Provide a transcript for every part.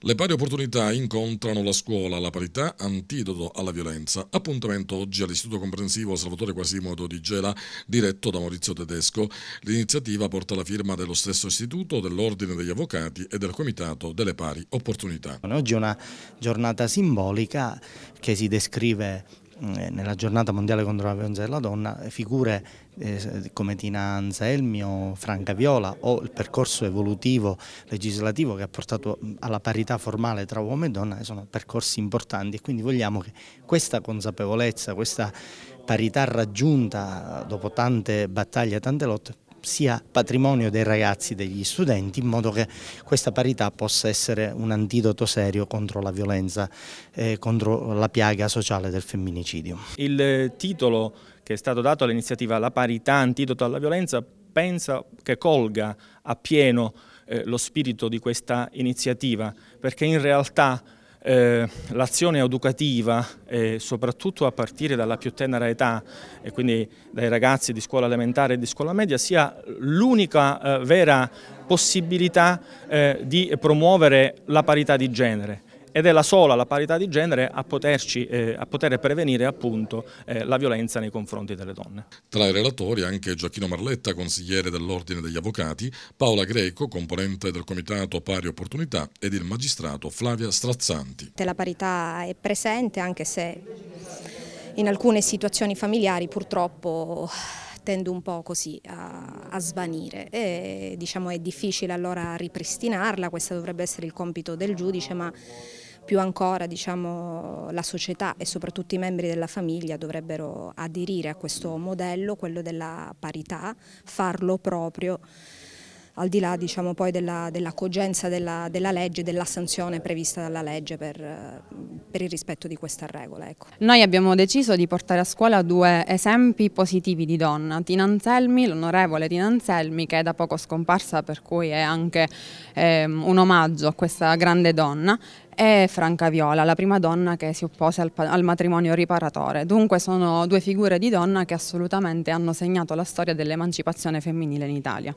Le pari opportunità incontrano la scuola, la parità, antidoto alla violenza. Appuntamento oggi all'Istituto Comprensivo Salvatore Quasimodo di Gela, diretto da Maurizio Tedesco. L'iniziativa porta la firma dello stesso istituto, dell'Ordine degli Avvocati e del Comitato delle Pari Opportunità. Oggi è una giornata simbolica che si descrive Mm, eh, nella giornata mondiale contro la violenza della donna eh, figure eh, come Tina Anselmio, Franca Viola o il percorso evolutivo legislativo che ha portato mm, alla parità formale tra uomo e donna sono percorsi importanti e quindi vogliamo che questa consapevolezza, questa parità raggiunta dopo tante battaglie e tante lotte sia patrimonio dei ragazzi, degli studenti, in modo che questa parità possa essere un antidoto serio contro la violenza, eh, contro la piaga sociale del femminicidio. Il eh, titolo che è stato dato all'iniziativa La parità, antidoto alla violenza, pensa che colga appieno eh, lo spirito di questa iniziativa, perché in realtà eh, l'azione educativa, eh, soprattutto a partire dalla più tenera età, e quindi dai ragazzi di scuola elementare e di scuola media, sia l'unica eh, vera possibilità eh, di promuovere la parità di genere ed è la sola, la parità di genere, a, poterci, eh, a poter prevenire appunto eh, la violenza nei confronti delle donne. Tra i relatori anche Gioacchino Marletta, consigliere dell'Ordine degli Avvocati, Paola Greco, componente del Comitato Pari Opportunità ed il magistrato Flavia Strazzanti. La parità è presente anche se in alcune situazioni familiari purtroppo tende un po' così a, a svanire e diciamo è difficile allora ripristinarla, questo dovrebbe essere il compito del giudice ma più ancora diciamo, la società e soprattutto i membri della famiglia dovrebbero aderire a questo modello, quello della parità, farlo proprio al di là diciamo, poi della, della cogenza della, della legge e della sanzione prevista dalla legge per, per il rispetto di questa regola. Ecco. Noi abbiamo deciso di portare a scuola due esempi positivi di donna, Tina Anselmi, l'onorevole Tina Anselmi che è da poco scomparsa per cui è anche eh, un omaggio a questa grande donna e Franca Viola, la prima donna che si oppose al, al, matrimonio riparatore. Dunque sono due figure di donna che assolutamente hanno segnato la storia dell'emancipazione femminile in Italia.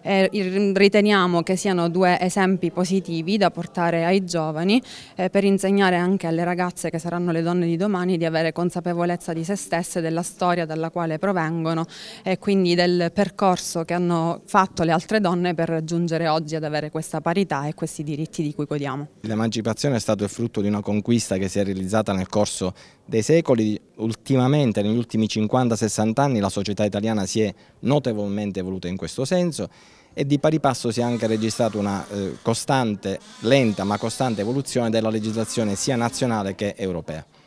E riteniamo che siano due esempi positivi da portare ai giovani eh, per insegnare anche alle ragazze che saranno le donne di domani di avere consapevolezza di se stesse, della storia dalla quale provengono e quindi del percorso che hanno fatto le altre donne per raggiungere oggi ad avere questa parità e questi diritti di cui godiamo. L'emancipazione nazione è stato il frutto di una conquista che si è realizzata nel corso dei secoli. Ultimamente, negli ultimi 50-60 anni, la società italiana si è notevolmente evoluta in questo senso e di pari passo si è anche registrata una eh, costante, lenta ma costante evoluzione della legislazione sia nazionale che europea.